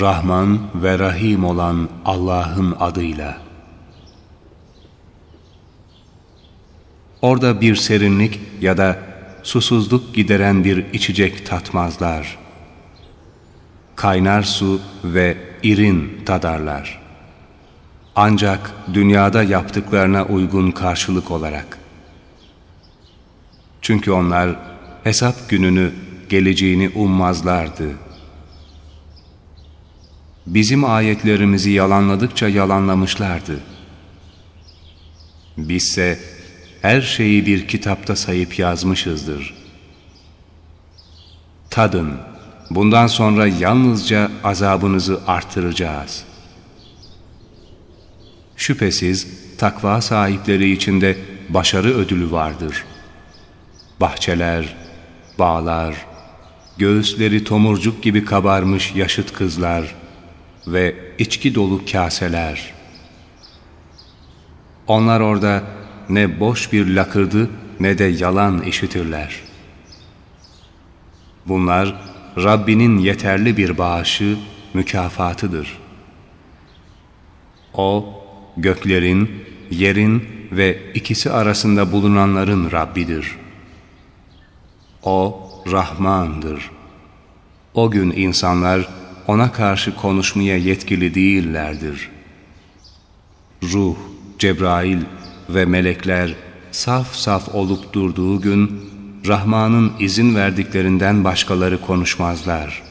Rahman ve Rahim olan Allah'ın adıyla. Orada bir serinlik ya da susuzluk gideren bir içecek tatmazlar. Kaynar su ve irin tadarlar. Ancak dünyada yaptıklarına uygun karşılık olarak. Çünkü onlar hesap gününü, geleceğini ummazlardı.'' bizim ayetlerimizi yalanladıkça yalanlamışlardı. Bizse her şeyi bir kitapta sayıp yazmışızdır. Tadın, bundan sonra yalnızca azabınızı artıracağız. Şüphesiz takva sahipleri içinde başarı ödülü vardır. Bahçeler, bağlar, göğüsleri tomurcuk gibi kabarmış yaşıt kızlar, ve içki dolu kaseler. Onlar orada ne boş bir lakırdı ne de yalan işitirler. Bunlar Rabbinin yeterli bir bağışı, mükafatıdır. O, göklerin, yerin ve ikisi arasında bulunanların Rabbidir. O, Rahman'dır. O gün insanlar, ona karşı konuşmaya yetkili değillerdir. Ruh, Cebrail ve melekler saf saf olup durduğu gün Rahman'ın izin verdiklerinden başkaları konuşmazlar.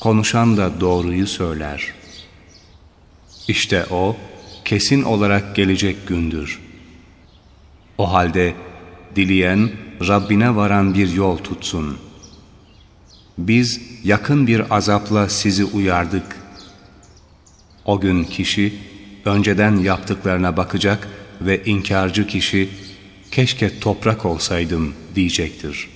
Konuşan da doğruyu söyler. İşte o kesin olarak gelecek gündür. O halde dileyen Rabbine varan bir yol tutsun.'' Biz yakın bir azapla sizi uyardık. O gün kişi önceden yaptıklarına bakacak ve inkarcı kişi keşke toprak olsaydım diyecektir.''